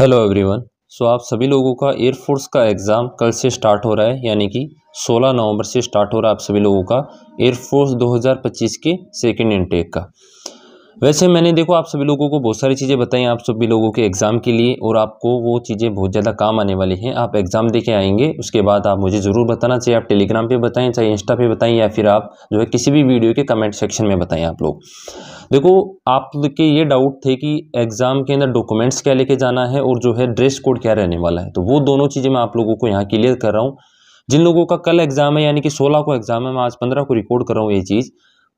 hello everyone so आप सभी लोगों का एयरफोर्स का एग्ज़ाम कल से स्टार्ट हो रहा है यानी कि 16 नवंबर से स्टार्ट हो रहा है आप सभी लोगों का एयरफोर्स 2025 के सेकंड इनटेक का वैसे मैंने देखो आप सभी लोगों को बहुत सारी चीज़ें बताई आप सभी लोगों के एग्ज़ाम के लिए और आपको वो चीज़ें बहुत ज़्यादा काम आने वाली हैं आप एग्ज़ाम दे आएंगे उसके बाद आप मुझे ज़रूर बताना चाहिए आप टेलीग्राम पे बताएं चाहे इंस्टा पे बताएं या फिर आप जो है किसी भी वीडियो के कमेंट सेक्शन में बताएं आप लोग देखो आपके ये डाउट थे कि एग्ज़ाम के अंदर डॉक्यूमेंट्स क्या लेके जाना है और जो है ड्रेस कोड क्या रहने वाला है तो वो दोनों चीज़ें मैं आप लोगों को यहाँ क्लियर कर रहा हूँ जिन लोगों का कल एग्ज़ाम है यानी कि सोलह को एग्ज़ाम है मैं आज पंद्रह को रिकॉर्ड कर रहा हूँ ये चीज़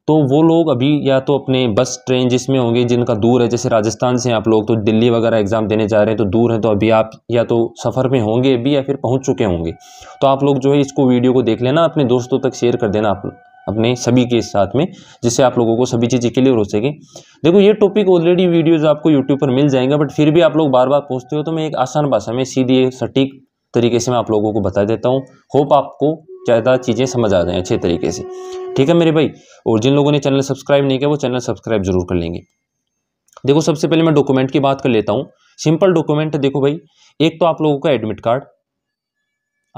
तो वो लोग अभी या तो अपने बस ट्रेन जिसमें होंगे जिनका दूर है जैसे राजस्थान से आप लोग तो दिल्ली वगैरह एग्ज़ाम देने जा रहे हैं तो दूर है तो अभी आप या तो सफ़र में होंगे अभी या फिर पहुंच चुके होंगे तो आप लोग जो है इसको वीडियो को देख लेना अपने दोस्तों तक शेयर कर देना आप अपने सभी के साथ में जिससे आप लोगों को सभी चीज़ें क्लियर हो सके देखो ये टॉपिक ऑलरेडी वीडियोज़ आपको यूट्यूब पर मिल जाएंगे बट फिर भी आप लोग बार बार पूछते हो तो मैं एक आसान भाषा में सीधी सटीक तरीके से मैं आप लोगों को बता देता हूँ होप आपको ज़्यादा चीज़ें समझ आ जाएँ अच्छे तरीके से ठीक है मेरे भाई और जिन लोगों ने चैनल सब्सक्राइब नहीं किया वो चैनल सब्सक्राइब जरूर कर लेंगे देखो सबसे पहले मैं डॉक्यूमेंट की बात कर लेता हूँ सिंपल डॉक्यूमेंट देखो भाई एक तो आप लोगों का एडमिट कार्ड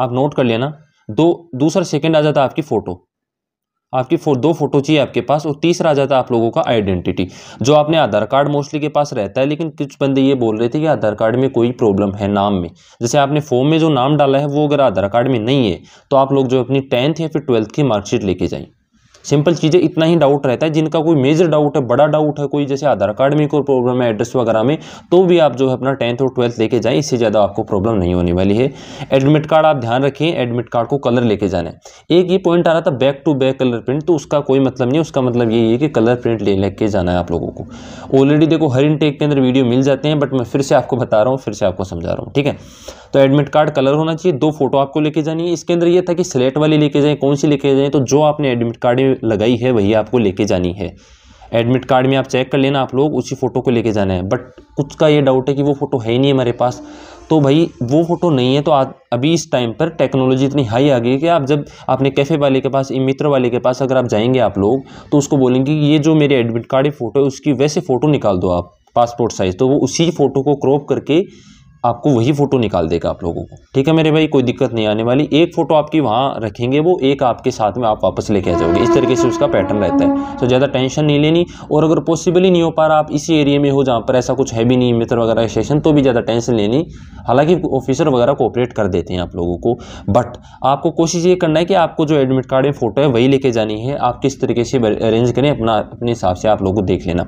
आप नोट कर लेना दो दूसरा सेकेंड आ जाता है आपकी फ़ोटो आपकी फो, दो फोटो चाहिए आपके पास और तीसरा आ जाता है आप लोगों का आइडेंटिटी जो आपने आधार कार्ड मोस्टली के पास रहता है लेकिन कुछ बंदे ये बोल रहे थे कि आधार कार्ड में कोई प्रॉब्लम है नाम में जैसे आपने फॉर्म में जो नाम डाला है वो अगर आधार कार्ड में नहीं है तो आप लोग जो अपनी टेंथ या फिर ट्वेल्थ की मार्कशीट लेके जाएँ सिंपल चीज़ें इतना ही डाउट रहता है जिनका कोई मेजर डाउट है बड़ा डाउट है कोई जैसे आधार कार्ड में कोई प्रॉब्लम है एड्रेस वगैरह में तो भी आप जो है अपना टेंथ और ट्वेल्थ लेके जाएं इससे ज़्यादा आपको प्रॉब्लम नहीं होने वाली है एडमिट कार्ड आप ध्यान रखें एडमिट कार्ड को कलर लेके जाना है एक ये पॉइंट आ रहा था back to back colour print तो उसका कोई मतलब नहीं उसका मतलब यही है कि कलर प्रिंट ले लेके जाना है आप लोगों को ऑलरेडी देखो हर इनटेक के अंदर वीडियो मिल जाते हैं बट मैं फिर से आपको बता रहा हूँ फिर से आपको समझा रहा हूँ ठीक है तो एडमिट कार्ड कलर होना चाहिए दो फोटो आपको लेके जानी है इसके अंदर यह था कि स्लेट वाली लेके जाएँ कौन सी लेके जाएँ तो जो आपने एडमिट कार्ड में लगाई है वही आपको लेके जानी है एडमिट कार्ड में आप चेक कर लेना आप लोग उसी फ़ोटो को लेके जाना है बट कुछ का ये डाउट है कि वो फ़ोटो है ही नहीं हमारे पास तो भाई वो फ़ोटो नहीं है तो आ, अभी इस टाइम पर टेक्नोलॉजी इतनी हाई आ गई है कि आप जब आपने कैफ़े वाले के पास मित्र वाले के पास अगर आप जाएंगे आप लोग तो उसको बोलेंगे कि ये जो मेरे एडमिट कार्ड की फ़ोटो है उसकी वैसे फ़ोटो निकाल दो आप पासपोर्ट साइज़ तो वो उसी फ़ोटो को क्रॉप करके आपको वही फ़ोटो निकाल देगा आप लोगों को ठीक है मेरे भाई कोई दिक्कत नहीं आने वाली एक फ़ोटो आपकी वहाँ रखेंगे वो एक आपके साथ में आप वापस लेके आ जाओगे इस तरीके से उसका पैटर्न रहता है तो ज़्यादा टेंशन नहीं लेनी और अगर पॉसिबल ही नहीं हो पा रहा आप इसी एरिया में हो जहाँ पर ऐसा कुछ है भी नहीं मित्र वगैरह स्टेशन तो भी ज़्यादा टेंशन लेनी हालाँकि ऑफिसर वगैरह कोऑपरेट कर देते हैं आप लोगों को बट आपको कोशिश ये करना है कि आपको जो एडमिट कार्ड है फ़ोटो है वही लेके जानी है आप किस तरीके से अरेंज करें अपना अपने हिसाब से आप लोगों को देख लेना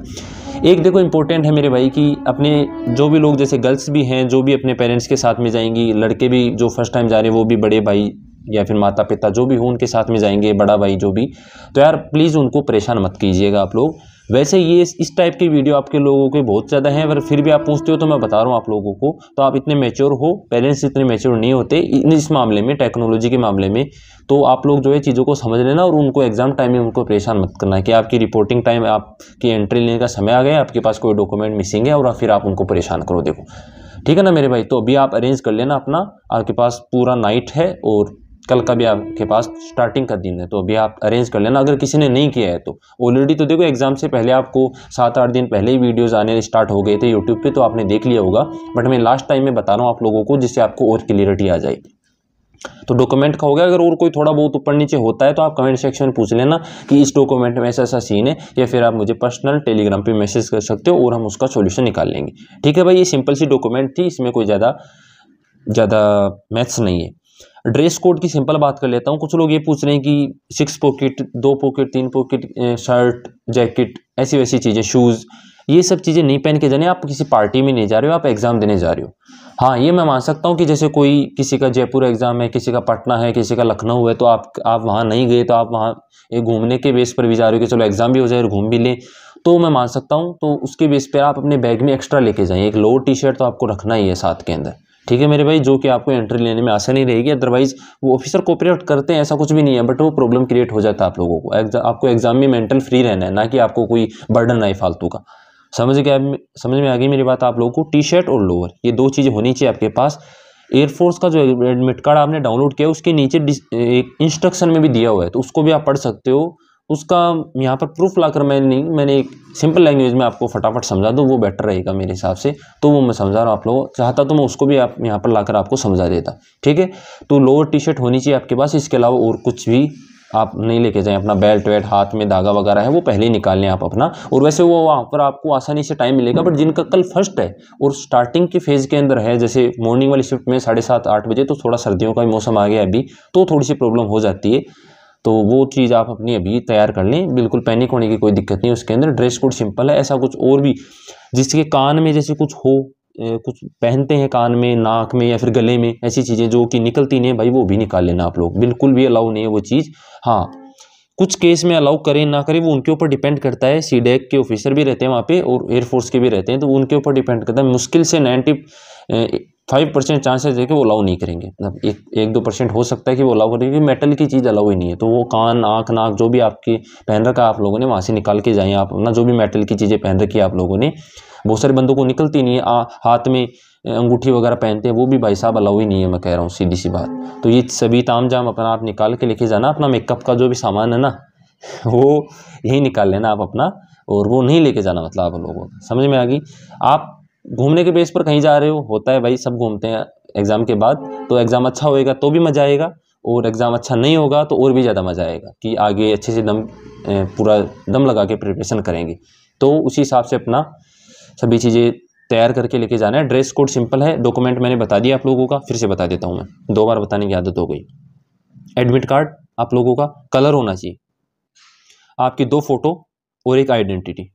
एक देखो इंपॉर्टेंट है मेरे भाई कि अपने जो भी लोग जैसे गर्ल्स भी हैं जो भी अपने पेरेंट्स के साथ में जाएंगी लड़के भी जो फर्स्ट टाइम जा रहे हैं वो भी बड़े भाई या फिर माता पिता जो भी हो उनके साथ में जाएंगे बड़ा भाई जो भी तो यार प्लीज़ उनको परेशान मत कीजिएगा आप लोग वैसे ये इस टाइप की वीडियो आपके लोगों के बहुत ज़्यादा है पर फिर भी आप पूछते हो तो मैं बता रहा हूँ आप लोगों को तो आप इतने मेच्योर हो पेरेंट्स इतने मेच्योर नहीं होते इस मामले में टेक्नोलॉजी के मामले में तो आप लोग जो है चीज़ों को समझ लेना और उनको एग्ज़ाम टाइम में उनको परेशान मत करना कि आपकी रिपोर्टिंग टाइम आपकी एंट्री लेने का समय आ गया आपके पास कोई डॉक्यूमेंट मिसिंग है और फिर आप उनको परेशान करो देखो ठीक है ना मेरे भाई तो अभी आप अरेंज कर लेना अपना आपके पास पूरा नाइट है और कल का भी आपके पास स्टार्टिंग का दिन है तो अभी आप अरेंज कर लेना अगर किसी ने नहीं किया है तो ऑलरेडी तो देखो एग्ज़ाम से पहले आपको सात आठ दिन पहले ही वीडियोज़ आने स्टार्ट हो गए थे यूट्यूब पे तो आपने देख लिया होगा बट मैं लास्ट टाइम में बता रहा हूँ आप लोगों को जिससे आपको और क्लियरिटी आ जाएगी तो डॉक्यूमेंट का हो गया अगर और कोई थोड़ा बहुत ऊपर नीचे होता है तो आप कमेंट सेक्शन में पूछ लेना कि इस डॉक्यूमेंट में ऐसा ऐसा सीन है या फिर आप मुझे पर्सनल टेलीग्राम पे मैसेज कर सकते हो और हम उसका सोल्यूशन निकाल लेंगे ठीक है भाई ये सिंपल सी डॉक्यूमेंट थी इसमें कोई ज़्यादा ज़्यादा मैथ्स नहीं है ड्रेस कोड की सिंपल बात कर लेता हूँ कुछ लोग ये पूछ रहे हैं कि सिक्स पॉकेट दो पॉकेट तीन पॉकेट शर्ट जैकेट ऐसी वैसी चीज़ें शूज़ ये सब चीज़ें नहीं पहन के जाने आप किसी पार्टी में नहीं जा रहे हो आप एग्ज़ाम देने जा रहे हो हाँ ये मैं मान सकता हूँ कि जैसे कोई किसी का जयपुर एग्ज़ाम है किसी का पटना है किसी का लखनऊ है तो आप आप वहाँ नहीं गए तो आप वहाँ घूमने के बेस पर भी जा रहे हो कि चलो एग्ज़ाम भी हो जाए और घूम भी लें तो मैं मान सकता हूँ तो उसके बेस पर आप अपने बैग में एक्स्ट्रा लेके जाएँ एक लोअर टी शर्ट तो आपको रखना ही है साथ के अंदर ठीक है मेरे भाई जो कि आपको एंट्री लेने में आसानी रहेगी अदरवाइज वो ऑफिसर कोऑपरेट करते हैं ऐसा कुछ भी नहीं है बट वो प्रॉब्लम क्रिएट हो जाता है आप लोगों को एग्जा, आपको एग्जाम में मेंटल फ्री रहना है ना कि आपको कोई बर्डन आए फालतू का समझ गया समझ में आ गई मेरी बात आप लोगों को टी शर्ट और लोअर ये दो चीज़ें होनी चाहिए आपके पास एयरफोर्स का जो एडमिट कार्ड आपने डाउनलोड किया उसके नीचे एक इंस्ट्रक्शन में भी दिया हुआ है तो उसको भी आप पढ़ सकते हो उसका यहाँ पर प्रूफ लाकर मैं नहीं मैंने एक सिंपल लैंग्वेज में आपको फटाफट समझा दूँ वो बेटर रहेगा मेरे हिसाब से तो वो मैं समझा रहा हूँ आप लोगों चाहता तो मैं उसको भी आप यहाँ पर लाकर आपको समझा देता ठीक है तो लोअर टी शर्ट होनी चाहिए आपके पास इसके अलावा और कुछ भी आप नहीं लेके जाएं अपना बेल्ट वेल्ट हाथ में धागा वगैरह है वो पहले ही निकाल लें आप अपना और वैसे वो वहाँ पर आपको आसानी से टाइम मिलेगा बट जिनका कल फर्स्ट है और स्टार्टिंग के फेज़ के अंदर है जैसे मॉर्निंग वाली शिफ्ट में साढ़े सात आठ बजे तो थोड़ा सर्दियों का मौसम आ गया अभी तो थोड़ी सी प्रॉब्लम हो जाती है तो वो चीज़ आप अपनी अभी तैयार कर लें बिल्कुल पैनिक होने की कोई दिक्कत नहीं उसके अंदर ड्रेस कोड सिंपल है ऐसा कुछ और भी जिसके कान में जैसे कुछ हो कुछ पहनते हैं कान में नाक में या फिर गले में ऐसी चीज़ें जो कि निकलती नहीं है भाई वो भी निकाल लेना आप लोग बिल्कुल भी अलाउ नहीं है वो चीज़ हाँ कुछ केस में अलाउ करें ना करें वो उनके ऊपर डिपेंड करता है सी डैक के ऑफिसर भी रहते हैं वहाँ पे और एयरफोर्स के भी रहते हैं तो उनके ऊपर डिपेंड करता है मुश्किल से नाइन्टी फाइव परसेंट चांसेस है कि वो अलाउ नहीं करेंगे मतलब एक एक दो परसेंट हो सकता है कि वो अलाउ करेंगे मेटल की चीज़ अलाउ ही नहीं है तो वो कान आँख नाक जो भी आपकी पहन रखा आप लोगों ने वहाँ से निकाल के जाएँ आप अपना जो भी मेटल की चीज़ें पहन रखी है आप लोगों ने बहुत सारे बंदों को निकलती नहीं है आ, हाथ में अंगूठी वगैरह पहनते हैं वो भी भाई साहब अलाउ ही नहीं है मैं कह रहा हूँ सीधी सी बात तो ये सभी ताम जाम अपना आप निकाल के लेके जाना अपना मेकअप का जो भी सामान है ना वो यही निकाल लेना आप अपना और वो नहीं लेके जाना मतलब आप लोगों समझ में आ गई आप घूमने के बेस पर कहीं जा रहे हो होता है भाई सब घूमते हैं एग्ज़ाम के बाद तो एग्ज़ाम अच्छा होएगा तो भी मज़ा आएगा और एग्ज़ाम अच्छा नहीं होगा तो और भी ज़्यादा मज़ा आएगा कि आगे अच्छे से दम पूरा दम लगा के प्रिपरेशन करेंगे तो उसी हिसाब से अपना सभी चीज़ें तैयार करके लेके जाना है ड्रेस कोड सिंपल है डॉक्यूमेंट मैंने बता दिया आप लोगों का फिर से बता देता हूँ मैं दो बार बताने की आदत हो गई एडमिट कार्ड आप लोगों का कलर होना चाहिए आपकी दो फ़ोटो और एक आइडेंटिटी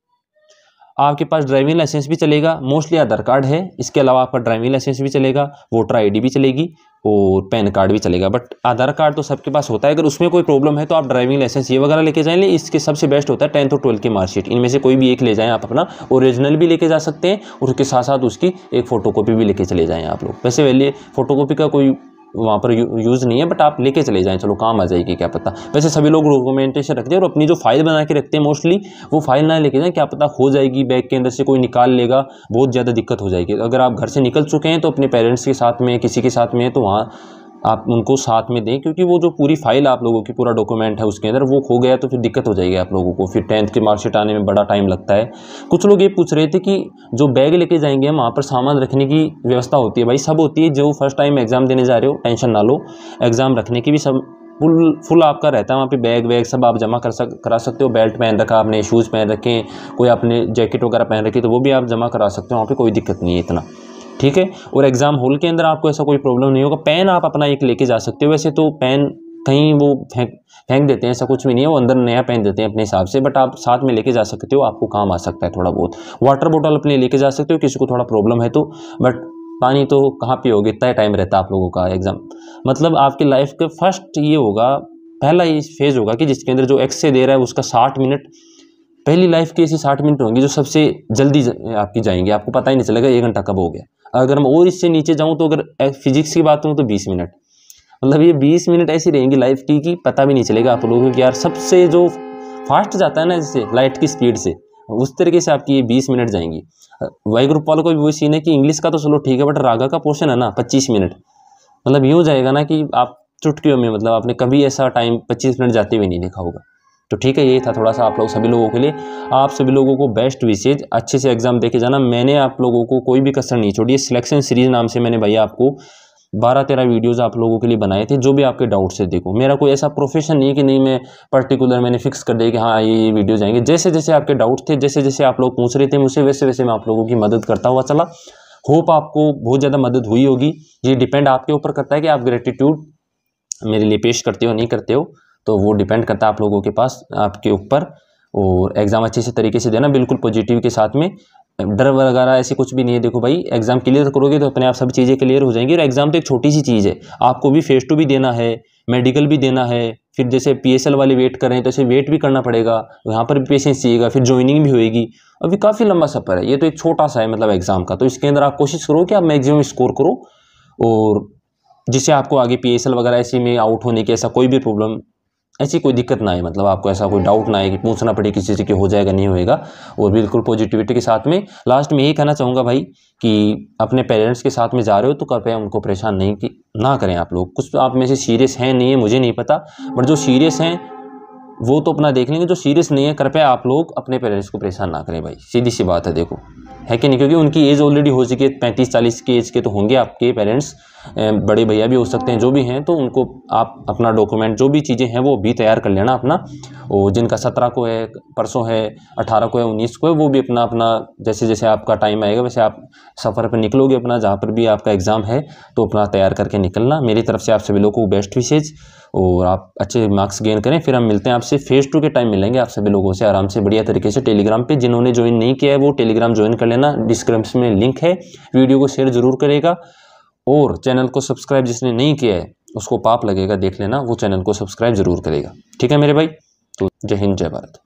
आपके पास ड्राइविंग लाइसेंस भी चलेगा मोस्टली आधार कार्ड है इसके अलावा आपका ड्राइविंग लाइसेंस भी चलेगा वोटर आईडी भी चलेगी और पैन कार्ड भी चलेगा बट आधार कार्ड तो सबके पास होता है अगर उसमें कोई प्रॉब्लम है तो आप ड्राइविंग लाइसेंस ये वगैरह लेके जाएँ इसके सबसे बेस्ट होता है टेंथ और ट्वेल्थ की मार्कशीट इनमें से कोई भी एक ले जाएँ आप अपना ओरिजिनल भी लेके जा सकते हैं और उसके साथ साथ उसकी एक फ़ोटो भी लेके चले जाएँ आप लोग वैसे वैलिए फ़ोटो का कोई वहाँ पर यूज़ नहीं है बट आप लेके चले जाएँ चलो काम आ जाएगी क्या पता वैसे सभी लोग डॉक्यूमेंटेशन रखते हैं और अपनी जो फाइल बना के रखते हैं मोस्टली वो फाइल ना लेके जाएँ क्या पता हो जाएगी बैग के अंदर से कोई निकाल लेगा बहुत ज़्यादा दिक्कत हो जाएगी अगर आप घर से निकल चुके हैं तो अपने पेरेंट्स के साथ में किसी के साथ में तो वहाँ आप उनको साथ में दें क्योंकि वो जो पूरी फाइल आप लोगों की पूरा डॉक्यूमेंट है उसके अंदर वो खो गया तो फिर दिक्कत हो जाएगी आप लोगों को फिर टेंथ की मार्कशीट आने में बड़ा टाइम लगता है कुछ लोग ये पूछ रहे थे कि जो बैग लेके जाएंगे हम वहाँ पर सामान रखने की व्यवस्था होती है भाई सब होती है जो फर्स्ट टाइम एग्ज़ाम देने जा रहे हो टेंशन ना लो एग्ज़ाम रखने की भी सब फुल फुल आपका रहता है वहाँ पे बैग वैग सब आप जमा कर सक करा सकते हो बेल्ट पहन रखा आपने शूज़ पहन रखे कोई आपने जैकेट वगैरह पहन रखी तो वो भी आप जमा करा सकते हो वहाँ पे कोई दिक्कत नहीं है इतना ठीक है और एग्ज़ाम हॉल के अंदर आपको ऐसा कोई प्रॉब्लम नहीं होगा पेन आप अपना एक लेके जा सकते हो वैसे तो पेन कहीं वो फेंक फेंक देते हैं ऐसा कुछ भी नहीं है वो अंदर नया पहन देते हैं अपने हिसाब से बट आप साथ में लेके जा सकते हो आपको काम आ सकता है थोड़ा बहुत वाटर बॉटल अपने लेके जा सकते हो किसी को थोड़ा प्रॉब्लम है तो बट पानी तो कहाँ होगी इतना टाइम रहता है आप लोगों का एग्ज़ाम मतलब आपकी लाइफ के फर्स्ट ये होगा पहला फेज़ होगा कि जिसके अंदर जो एक्स से दे रहा है उसका साठ मिनट पहली लाइफ की ऐसी साठ मिनट होंगी जो सबसे जल्दी आपकी जाएंगे आपको पता ही नहीं चलेगा एक घंटा कब हो गया अगर मैं और इससे नीचे जाऊँ तो अगर फिजिक्स की बात करूँ तो बीस मिनट मतलब ये बीस मिनट ऐसी रहेंगी लाइफ की कि पता भी नहीं चलेगा आप लोगों को यार सबसे जो फास्ट जाता है ना जैसे लाइट की स्पीड से उस तरीके से आपकी ये बीस मिनट जाएंगी वाई ग्रुप वालों को भी वो सीन है कि इंग्लिश का तो चलो ठीक है बट रागा का पोर्शन है ना पच्चीस मिनट मतलब यूँ जाएगा ना कि आप चुटकियों में मतलब आपने कभी ऐसा टाइम पच्चीस मिनट जाते हुए नहीं देखा होगा तो ठीक है ये था थोड़ा सा आप लोग सभी लोगों के लिए आप सभी लोगों को बेस्ट विशेज अच्छे से एग्ज़ाम दे के जाना मैंने आप लोगों को कोई भी कसर नहीं छोड़ी सिलेक्शन सीरीज नाम से मैंने भैया आपको बारह तेरह वीडियोज़ आप लोगों के लिए बनाए थे जो भी आपके डाउट्स से देखो मेरा कोई ऐसा प्रोफेशन नहीं है कि नहीं मैं पर्टिकुलर मैंने फिक्स कर दिया कि हाँ ये ये वीडियो जाएंगे जैसे जैसे आपके डाउट थे जैसे जैसे आप लोग पूछ रहे थे मुझसे वैसे वैसे मैं आप लोगों की मदद करता हुआ चला होप आपको बहुत ज़्यादा मदद हुई होगी ये डिपेंड आपके ऊपर करता है कि आप ग्रेटिट्यूड मेरे लिए पेश करते हो नहीं करते हो तो वो डिपेंड करता है आप लोगों के पास आपके ऊपर और एग्ज़ाम अच्छे से तरीके से देना बिल्कुल पॉजिटिव के साथ में डर वगैरह ऐसे कुछ भी नहीं है देखो भाई एग्ज़ाम क्लियर करोगे तो अपने आप सभी चीज़ें क्लियर हो जाएंगी और एग्ज़ाम तो एक छोटी सी चीज़ है आपको भी फेस टू भी देना है मेडिकल भी देना है फिर जैसे पीएसएल वाले वेट कर रहे हैं तो ऐसे वेट भी करना पड़ेगा यहाँ पर भी पेशेंस चाहिएगा फिर ज्वाइनिंग भी होएगी अभी काफ़ी लंबा सफ़र है ये तो एक छोटा सा है मतलब एग्ज़ाम का तो इसके अंदर आप कोशिश करो कि आप मैक्सिमम स्कोर करो और जिससे आपको आगे एल वगैरह ऐसी में आउट होने की ऐसा कोई भी प्रॉब्लम ऐसी कोई दिक्कत ना आए मतलब आपको ऐसा कोई डाउट ना आए कि पूछना पड़े किसी से कि हो जाएगा नहीं होएगा और बिल्कुल पॉजिटिविटी के साथ में लास्ट में यही कहना चाहूँगा भाई कि अपने पेरेंट्स के साथ में जा रहे हो तो कृपया उनको परेशान नहीं कि ना करें आप लोग कुछ तो आप में से सीरियस हैं नहीं है मुझे नहीं पता बट जो सीरियस हैं वो तो अपना देख लेंगे जो सीरियस नहीं है कृपया आप लोग अपने पेरेंट्स को परेशान ना करें भाई सीधी सी बात है देखो है कि नहीं क्योंकि उनकी एज ऑलरेडी हो चुकी है पैंतीस चालीस की एज के तो होंगे आपके पेरेंट्स बड़े भैया भी हो सकते हैं जो भी हैं तो उनको आप अपना डॉक्यूमेंट जो भी चीज़ें हैं वो भी तैयार कर लेना अपना और जिनका सत्रह को है परसों है अठारह को है उन्नीस को है वो भी अपना अपना जैसे जैसे आपका टाइम आएगा वैसे आप सफ़र पर निकलोगे अपना जहाँ पर भी आपका एग्ज़ाम है तो अपना तैयार करके निकलना मेरी तरफ से आप सभी लोगों को बेस्ट विशेज़ और आप अच्छे मार्क्स गेन करें फिर हम मिलते हैं आपसे फेस टू के टाइम मिलेंगे आप सभी लोगों से आराम से बढ़िया तरीके से टेलीग्राम पे जिन्होंने ज्वाइन नहीं किया है वो टेलीग्राम ज्वाइन कर लेना डिस्क्रिप्शन में लिंक है वीडियो को शेयर जरूर करेगा और चैनल को सब्सक्राइब जिसने नहीं किया है उसको पाप लगेगा देख लेना वो चैनल को सब्सक्राइब ज़रूर करेगा ठीक है मेरे भाई तो जय हिंद जय भारत